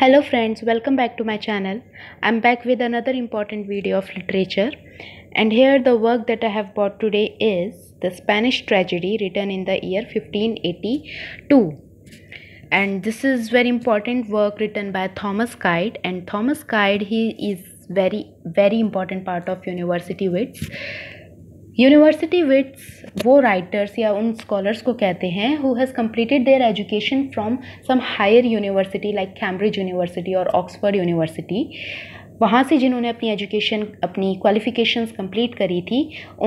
hello friends welcome back to my channel i'm back with another important video of literature and here the work that i have bought today is the spanish tragedy written in the year 1582 and this is very important work written by thomas kite and thomas kite he is very very important part of university wits university wits वो writers या उन scholars को कहते हैं who has completed their education from some higher university like Cambridge university और Oxford university वहाँ से जिन्होंने अपनी एजुकेशन अपनी क्वालिफ़िकेशंस कंप्लीट करी थी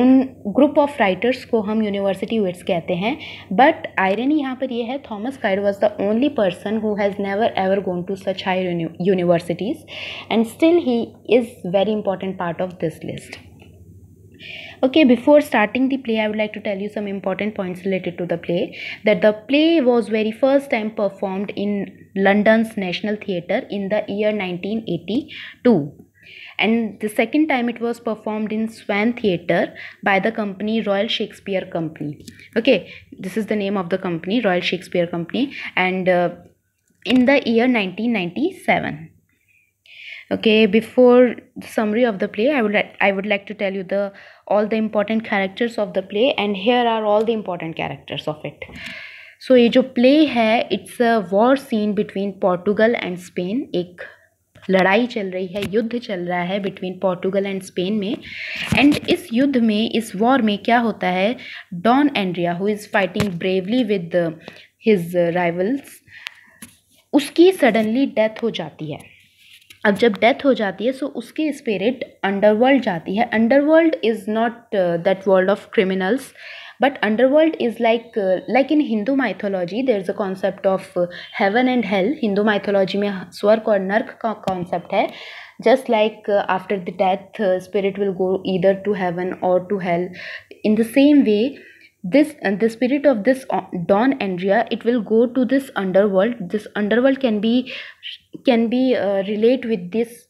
उन ग्रुप ऑफ राइटर्स को हम यूनिवर्सिटी विट्स कहते हैं बट आयरनी यहाँ पर यह है Thomas Kyd was the only person who has never ever gone to such higher universities and still he is very important part of this list okay before starting the play i would like to tell you some important points related to the play that the play was very first time performed in london's national theatre in the year 1982 and the second time it was performed in swan theatre by the company royal shakespeare company okay this is the name of the company royal shakespeare company and uh, in the year 1997 okay before the summary of the play i would like i would like to tell you the all the important characters of the play and here are all the important characters of it so, ye jo play hai it's a war scene between portugal and spain ek लड़ाई चल रही है युद्ध चल रहा है between Portugal and Spain में and इस युद्ध में इस वॉर में क्या होता है Don Andrea who is fighting bravely with his rivals उसकी सडनली डेथ हो जाती है अब जब डेथ हो जाती है सो उसकी स्पिरिट अंडरवर्ल्ड जाती है underworld is not that world of criminals but underworld is like like in Hindu mythology there is a concept of heaven and hell Hindu mythology में स्वर्ग और नर्क का कॉन्सेप्ट है just like after the death spirit will go either to heaven or to hell in the same way this and the spirit of this uh, don andrea it will go to this underworld this underworld can be can be uh, relate with this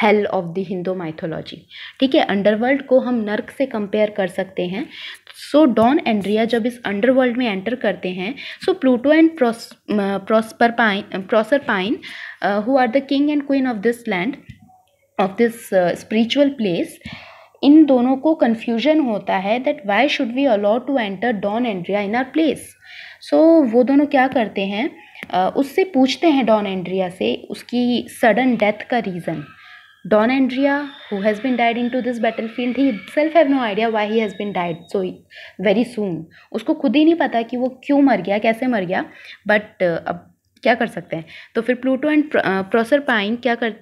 hell of the Hindu mythology ठीक है underworld को हम नर्क से compare कर सकते हैं सो don Andrea जब इस अंडरवर्ल्ड में एंटर करते हैं so Pluto and Proserpine Proserpine who are the king and queen of this land of this spiritual place इन दोनों को कन्फ्यूजन होता है that why should we allow to enter Don Andrea in our place so वो दोनों क्या करते हैं uh, उससे पूछते हैं डॉन एंड्रिया से उसकी सडन डेथ का reason Don Andrea who has been died into this battlefield he self have no idea why he has been died so very soon उसको खुद ही नहीं पता कि वो क्यों मर गया कैसे मर गया बट अब क्या कर सकते हैं तो फिर प्लूटो एंड प्रोसर पाइन क्या कर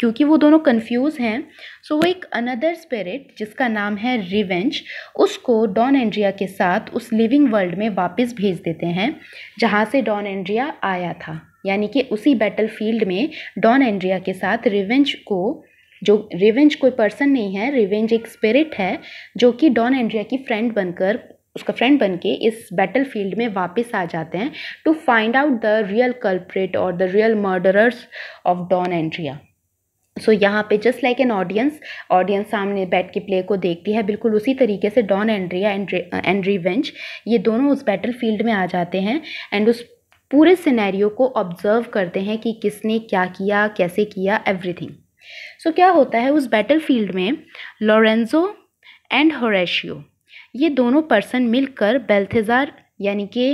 क्योंकि वो दोनों कंफ्यूज हैं सो वो एक अनदर स्पिरिट जिसका नाम है रिवेंज उसको डॉन एंड्रिया के साथ उस लिविंग वर्ल्ड में वापस भेज देते हैं जहाँ से डॉन एंड्रिया आया था यानी कि उसी बैटल फील्ड में डॉन एंड्रिया के साथ रिवेंज को जो रिवेंज कोई पर्सन नहीं है रिवेंज एक स्पिरिट है जो कि डॉन एंड्रिया की फ्रेंड बनकर उसका फ्रेंड बन के इस बैटल फील्ड में वापस आ जाते हैं to find out the real culprit और the real murderers of Don Andrea so so, यहाँ पे just like an audience audience सामने बैठ के प्ले को देखती है बिल्कुल उसी तरीके से डॉन एंड्रिया एंड रिवेंज ये दोनों उस बैटल फील्ड में आ जाते हैं एंड उस पूरे सिनेरियो को ऑब्जर्व करते हैं कि किसने क्या किया कैसे किया एवरीथिंग सो so, क्या होता है उस बैटल फील्ड में लॉरेंजो एंड होरेशियो ये दोनों पर्सन मिलकर बेल्थेज़ार यानी कि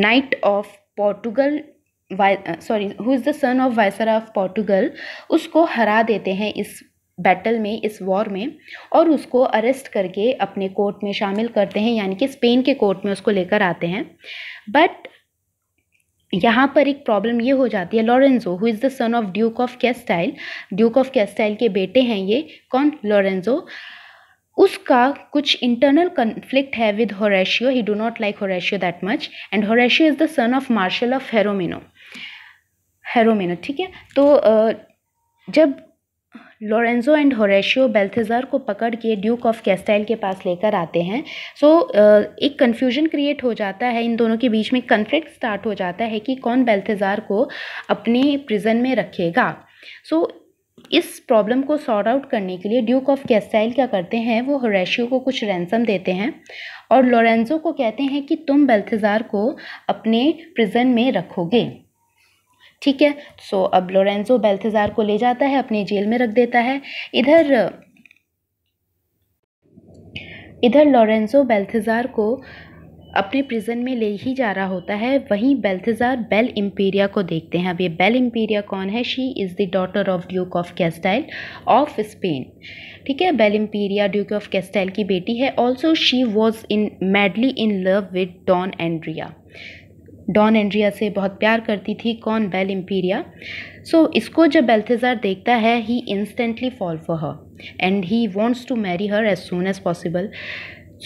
knight of Portugal sorry who is the son of viceroy of Portugal उसको हरा देते हैं इस बैटल में इस वॉर में और उसको अरेस्ट करके अपने कोर्ट में शामिल करते हैं यानी कि स्पेन के कोर्ट में उसको लेकर आते हैं बट यहाँ पर एक प्रॉब्लम ये हो जाती है Lorenzo who is the son of duke of Castile duke of Castile के बेटे हैं ये कौन लॉरेंजो उसका कुछ इंटरनल कन्फ्लिक्ट है with Horatio he do not like Horatio that much and Horatio is the son of marshal of Hieronimo Hieronimo ठीक है तो जब लोरेंजो एंड होरेशियो बेल्थेजर को पकड़ के ड्यूक ऑफ कैस्टाइल के पास लेकर आते हैं सो so, एक कन्फ्यूजन क्रिएट हो जाता है इन दोनों के बीच में कन्फ्लिक्ट स्टार्ट हो जाता है कि कौन बेल्थेजार को अपने प्रिजन में रखेगा सो so, इस प्रॉब्लम को सॉर्ट आउट करने के लिए ड्यूक ऑफ कैस्टाइल क्या करते हैं वो हरेशियो को कुछ रैंसम देते हैं और लोरेंजो को कहते हैं कि तुम बेल्थजार को अपने प्रिजन में रखोगे ठीक है सो अब लोरेंजो बेल्थजार को ले जाता है अपने जेल में रख देता है इधर इधर लोरेंजो बेल्थजार को अपने प्रिजन में ले ही जा रहा होता है वहीं बेल्थजार बेल इम्पीरिया को देखते हैं अब ये बेल इम्पीरिया कौन है she is the daughter of duke of Castile of Spain ठीक है Bel Imperia duke of Castile की बेटी है also she was in madly in love with Don Andrea Don Andrea से बहुत प्यार करती थी कौन बेल इम्पीरिया सो इसको जब बेल्थेजार देखता है he instantly fall for her and he wants to marry her as soon as possible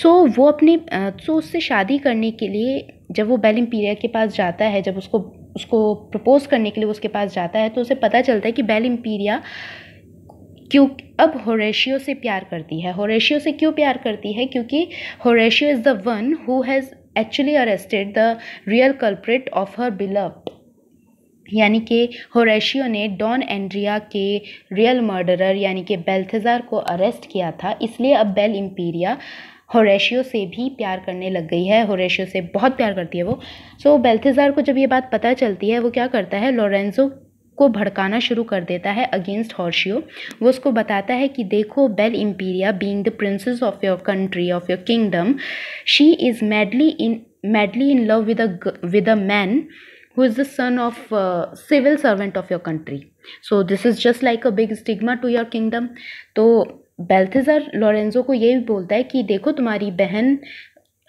so so, वो अपने सो so उससे शादी करने के लिए जब वो बेल इम्पीरिया के पास जाता है जब उसको उसको प्रपोज़ करने के लिए उसके पास जाता है तो उसे पता चलता है कि बेल इम्पीरिया क्यों अब होरेशियो से प्यार करती है होरेशियो से क्यों प्यार करती है क्योंकि Horatio is the one who has actually arrested the real culprit of her beloved यानी कि होरेशियो ने डॉन एंड्रिया के रियल मर्डरर यानी कि बेल्थजार को अरेस्ट किया था इसलिए अब बेल इम्पीरिया होरेशियो से भी प्यार करने लग गई है होरेशियो से बहुत प्यार करती है वो सो so, बेल्थेज़ार को जब ये बात पता चलती है वो क्या करता है लोरेंजो को भड़काना शुरू कर देता है अगेंस्ट हॉर्शियो वो उसको बताता है कि देखो Bel Imperia being the princess of your country of your kingdom she is madly in madly in love with a with a man who is the son of civil servant of your country so this is just like a big stigma to your kingdom तो Balthazar लोरेंज़ो को ये भी बोलता है कि देखो तुम्हारी बहन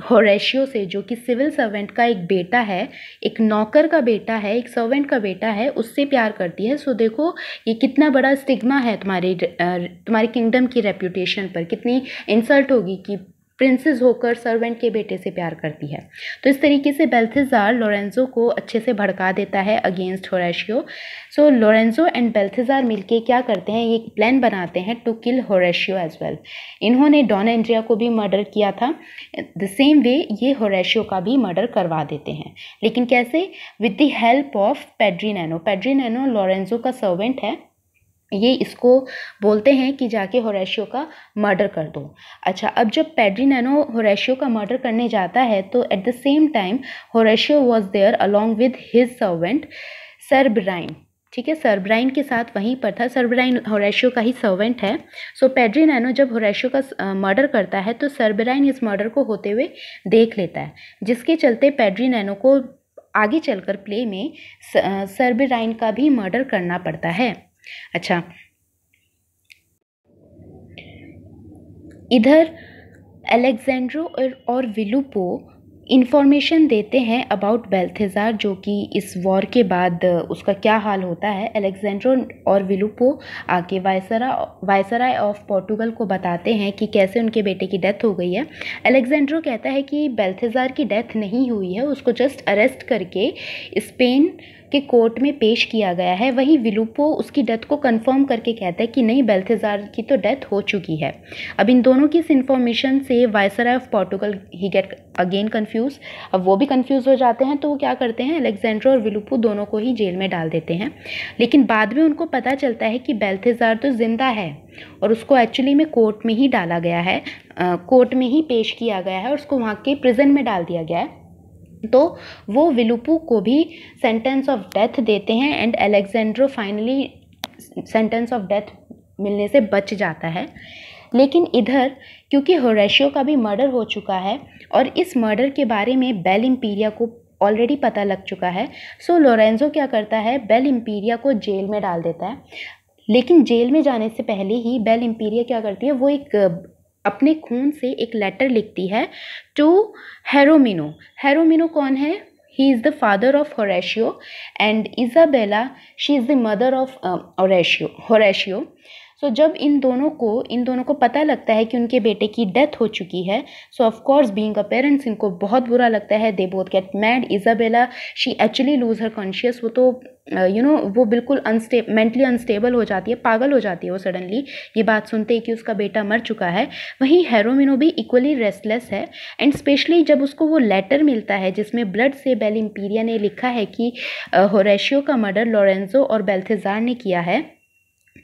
होरेशियो से जो कि सिविल सर्वेंट का एक बेटा है एक नौकर का बेटा है एक सर्वेंट का बेटा है उससे प्यार करती है सो देखो ये कितना बड़ा स्टिग्मा है तुम्हारे तुम्हारे किंगडम की रेप्यूटेशन पर कितनी इंसल्ट होगी कि प्रिंसेस होकर सर्वेंट के बेटे से प्यार करती है तो इस तरीके से बेल्थेजार लोरेंजो को अच्छे से भड़का देता है against Horatio so Lorenzo and Balthazar मिलके क्या करते हैं एक प्लान बनाते हैं to kill Horatio as well इन्होंने डॉन एंड्रिया को भी मर्डर किया था द सेम वे ये होरेशियो का भी मर्डर करवा देते हैं लेकिन कैसे with the help of Pedringano Pedringano Lorenzo का सर्वेंट है ये इसको बोलते हैं कि जाके होरेशियो का मर्डर कर दो अच्छा अब जब पेड्रीनैनो होरेशियो का मर्डर करने जाता है तो at the same time Horatio was there along with his servant Serberine ठीक है सरब्राइन के साथ वहीं पर था सरब्राइन होरेशियो का ही सर्वेंट है सो पेड्री पेड्रीनैनो जब होरेशियो का मर्डर करता है तो सरब्राइन इस मर्डर को होते हुए देख लेता है जिसके चलते पेड्रीनैनो को आगे चलकर प्ले में सरब्राइन का भी मर्डर करना पड़ता है अच्छा इधर एलेक्जेंड्रो और विलुपो इन्फॉर्मेशन देते हैं अबाउट बेल्थेज़ार जो कि इस वॉर के बाद उसका क्या हाल होता है अलेक्जेंड्रो और विलुपो आके वायसरा वायसराय ऑफ पोर्टुगल को बताते हैं कि कैसे उनके बेटे की डेथ हो गई है अलेक्जेंड्रो कहता है कि बेल्थेज़ार की डेथ नहीं हुई है उसको जस्ट अरेस्ट करके स्पेन के कोर्ट में पेश किया गया है वहीं विलुपो उसकी डेथ को कंफर्म करके कहता है कि नहीं बेल्थेजार की तो डेथ हो चुकी है अब इन दोनों की इस इन्फॉर्मेशन से viceroy of Portugal he get again confuse अब वो भी कन्फ्यूज़ हो जाते हैं तो वो क्या करते हैं अलेक्जेंड्रो और विलुपो दोनों को ही जेल में डाल देते हैं लेकिन बाद में उनको पता चलता है कि बेल्थेजार तो ज़िंदा है और उसको एक्चुअली में कोर्ट में ही डाला गया है कोर्ट में ही पेश किया गया है और उसको वहाँ के प्रिजन में डाल दिया गया है तो वो विलुपू को भी सेंटेंस ऑफ डेथ देते हैं and Alexandro finally sentence of death मिलने से बच जाता है लेकिन इधर क्योंकि होरेशियो का भी मर्डर हो चुका है और इस मर्डर के बारे में बेल इम्पीरिया को ऑलरेडी पता लग चुका है सो लोरेंजो क्या करता है बेल इम्पीरिया को जेल में डाल देता है लेकिन जेल में जाने से पहले ही बेल इम्पीरिया क्या करती है वो एक अपने खून से एक लेटर लिखती है टू हेरोमिनो हेरोमिनो कौन है he is the father of Horatio and Isabella she is the mother of Horatio Horatio so जब इन दोनों को इन दोनों को पता लगता है कि उनके बेटे की डेथ हो चुकी है so of course being a parents इनको बहुत बुरा लगता है they both get mad Isabella she actually lose her conscious वो तो you uh, know you know, वो बिल्कुल अनस्टे मेंटली अनस्टेबल हो जाती है पागल हो जाती है वो सडनली ये बात सुनते ही कि उसका बेटा मर चुका है वहीं हेरोमिनो भी इक्वली रेस्टलेस है एंड स्पेशली जब उसको वो लेटर मिलता है जिसमें ब्लड से बेल इम्पीरिया ने लिखा है कि होरेशियो uh, का मर्डर लॉरेंजो और बेल्थेजार ने किया है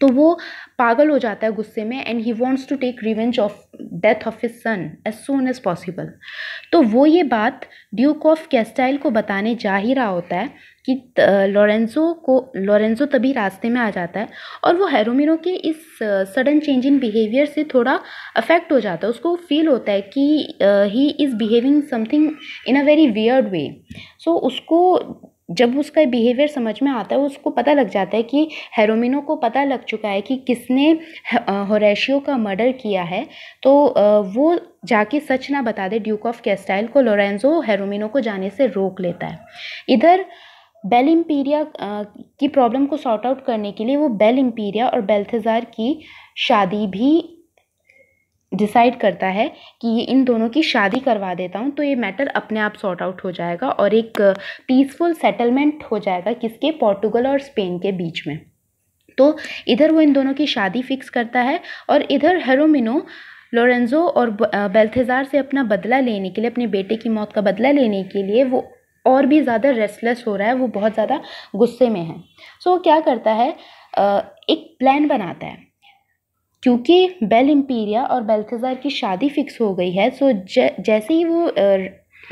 तो वो पागल हो जाता है गुस्से में and he wants to take revenge of death of his son as soon as possible तो वो ये बात ड्यूक ऑफ कैस्टाइल को बताने जा ही रहा होता है कि लॉरेंजो को लॉरेंजो तभी रास्ते में आ जाता है और वो हैरोमिनो के इस सडन चेंज इन बिहेवियर से थोड़ा अफेक्ट हो जाता है उसको फील होता है कि he is behaving something in a very weird way so उसको जब उसका बिहेवियर समझ में आता है उसको पता लग जाता है कि हेरोमिनो को पता लग चुका है कि किसने होरेशियो का मर्डर किया है तो वो जाके सच ना बता दे ड्यूक ऑफ कैस्टाइल को लोरेंजो हेरोमिनो को जाने से रोक लेता है इधर बेल इम्पीरिया की प्रॉब्लम को सॉर्ट आउट करने के लिए वो बेल इम्पीरिया और बेल्थेजार की शादी भी डिसाइड करता है कि ये इन दोनों की शादी करवा देता हूँ तो ये मैटर अपने आप सॉर्ट आउट हो जाएगा और एक पीसफुल सेटलमेंट हो जाएगा किसके पोर्टुगल और स्पेन के बीच में तो इधर वो इन दोनों की शादी फिक्स करता है और इधर हेरोमिनो लोरेंजो और बेल्थेजार से अपना बदला लेने के लिए अपने बेटे की मौत का बदला लेने के लिए वो और भी ज़्यादा रेस्टलेस हो रहा है वो बहुत ज़्यादा गुस्से में है सो so, क्या करता है एक प्लान बनाता है क्योंकि बेल इम्पीरिया और बेल्थज़ार की शादी फ़िक्स हो गई है सो जैसे ही वो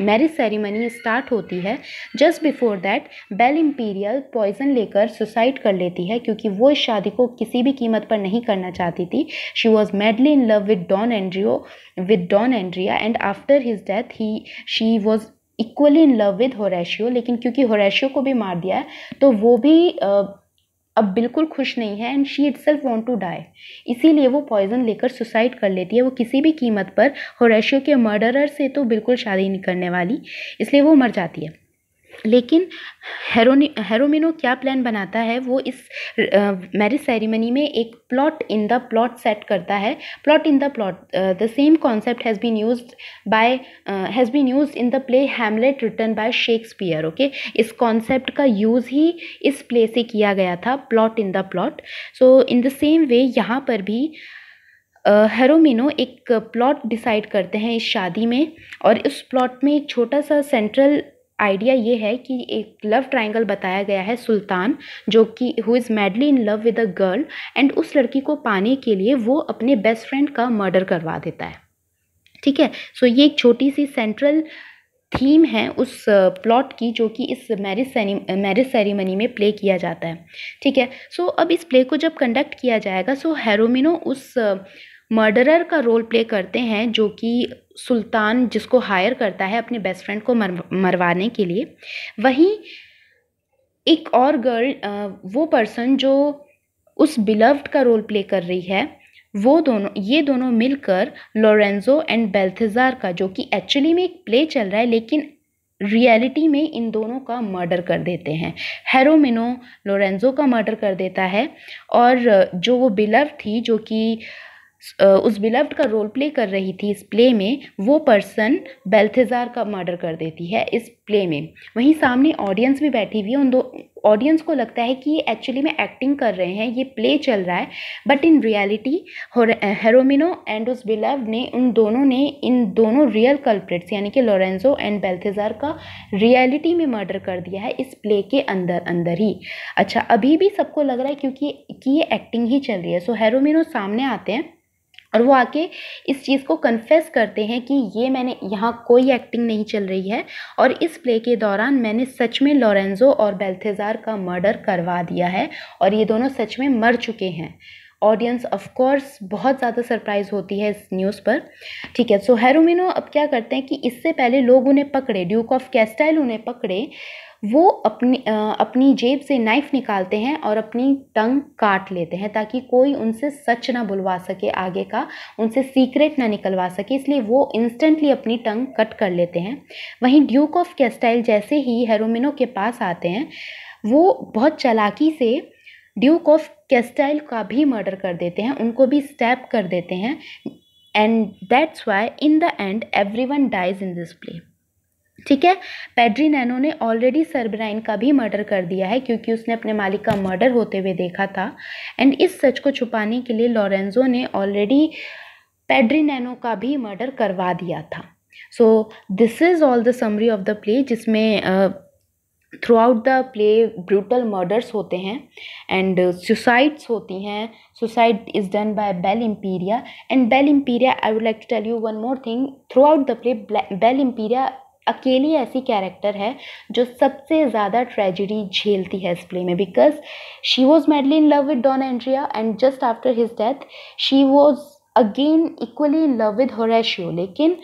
मैरिज सेरेमनी स्टार्ट होती है just before that Bel Imperial poison लेकर सुसाइड कर लेती है क्योंकि वो इस शादी को किसी भी कीमत पर नहीं करना चाहती थी she was madly in love with Don Andrea with Don Andrea and after his death he she was equally in love with Horatio लेकिन क्योंकि होरेशियो को भी मार दिया है तो वो भी uh, अब बिल्कुल खुश नहीं है and she itself want to die इसीलिए वो पॉइजन लेकर सुसाइड कर लेती है वो किसी भी कीमत पर होरेशियो के मर्डरर से तो बिल्कुल शादी नहीं करने वाली इसलिए वो मर जाती है लेकिन हेरोनी हेरोमिनो क्या प्लान बनाता है वो इस मैरिज सेरेमनी में एक plot in the plot set करता है plot in the plot the same concept has been use by has been use in the play Hamlet written by Shakespeare okay इस कॉन्सेप्ट का यूज़ ही इस play से किया गया था plot in the plot so in the same way यहाँ पर भी हेरोमिनो एक प्लॉट डिसाइड करते हैं इस शादी में और उस प्लॉट में एक छोटा सा सेंट्रल आइडिया ये है कि एक लव ट्रायंगल बताया गया है सुल्तान जो कि who is madly in love with a girl and उस लड़की को पाने के लिए वो अपने बेस्ट फ्रेंड का मर्डर करवा देता है ठीक है सो so, ये एक छोटी सी सेंट्रल थीम है उस प्लॉट की जो कि इस मैरिज मैरिज सेरेमनी में प्ले किया जाता है ठीक है सो so, अब इस प्ले को जब कंडक्ट किया जाएगा सो so, हेरोमिनो उस uh, मर्डरर का रोल प्ले करते हैं जो कि सुल्तान जिसको हायर करता है अपने बेस्ट फ्रेंड को मर मरवाने के लिए वहीं एक और गर्ल वो पर्सन जो उस बिलव्ड का रोल प्ले कर रही है वो दोनों ये दोनों मिलकर लोरेंजो एंड बेल्थजार का जो कि एक्चुअली में एक प्ले चल रहा है लेकिन रियलिटी में इन दोनों का मर्डर कर देते हैं हेरोमिनो लोरेंजो का मर्डर कर देता है और जो वो बिलव थी जो कि उस बिलव्ड का रोल प्ले कर रही थी इस प्ले में वो पर्सन बेल्थेज़ार का मर्डर कर देती है इस प्ले में वहीं सामने ऑडियंस भी बैठी हुई है उन दो ऑडियंस को लगता है कि ये एक्चुअली में एक्टिंग कर रहे हैं ये प्ले चल रहा है but in reality Hieronimo and उस बिलव ने उन दोनों ने इन दोनों रियल कल्प्रेट्स यानी कि लोरेंजो एंड बेल्थेजार का रियलिटी में मर्डर कर दिया है इस प्ले के अंदर अंदर ही अच्छा अभी भी सबको लग रहा है क्योंकि कि ये एक्टिंग ही चल रही है सो हेरोमिनो सामने आते हैं और वो आके इस चीज़ को कन्फेस करते हैं कि ये मैंने यहाँ कोई एक्टिंग नहीं चल रही है और इस प्ले के दौरान मैंने सच में लॉरेंजो और बेल्थेज़ार का मर्डर करवा दिया है और ये दोनों सच में मर चुके हैं ऑडियंस ऑफ कोर्स बहुत ज़्यादा सरप्राइज होती है इस न्यूज़ पर ठीक है सो so, हैरोमिनो अब क्या करते हैं कि इससे पहले लोग उन्हें पकड़े ड्यूक ऑफ कैस्टाइल उन्हें पकड़े वो अपनी अपनी जेब से नाइफ़ निकालते हैं और अपनी टंग काट लेते हैं ताकि कोई उनसे सच ना बुलवा सके आगे का उनसे सीक्रेट ना निकलवा सके इसलिए वो इंस्टेंटली अपनी टंग कट कर लेते हैं वहीं ड्यूक ऑफ कैस्टाइल जैसे ही हेरोमिनो के पास आते हैं वो बहुत चलाकी से ड्यूक ऑफ कैस्टाइल का भी मर्डर कर देते हैं उनको भी स्टैप कर देते हैं and that's why in the end everyone dies in this play ठीक है पेड्री नैनो ने ऑलरेडी सरब्राइन का भी मर्डर कर दिया है क्योंकि उसने अपने मालिक का मर्डर होते हुए देखा था एंड इस सच को छुपाने के लिए लॉरेंजो ने ऑलरेडी पेड्री नैनो का भी मर्डर करवा दिया था so this is all the summary of the play जिसमें throughout the play brutal murders होते हैं एंड सुसाइड्स होती हैं suicide is done by Bel Imperia and Bel Imperia I would like to tell you one more thing throughout the play Bel Imperia अकेली ऐसी character है जो सबसे ज़्यादा ट्रेजिडी झेलती है इस प्ले में because she was madly in love with Don Andrea and just after his death she was again equally in love with Horatio लेकिन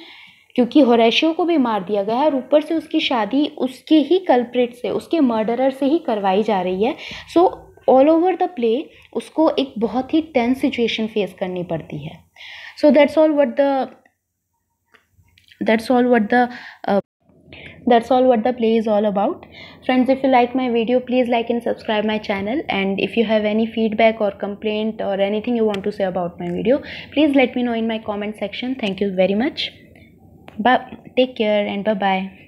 क्योंकि होरेशियो को भी मार दिया गया है और ऊपर से उसकी शादी उसके ही कल्प्रेट से उसके मर्डरर से ही करवाई जा रही है so all over the play उसको एक बहुत ही टेंस सिचुएशन फेस करनी पड़ती है so that's all what the that's all what the that's all what the play is all about friends if you like my video please like and subscribe my channel and if you have any feedback or complaint or anything you want to say about my video please let me know in my comment section thank you very much but take care and bye bye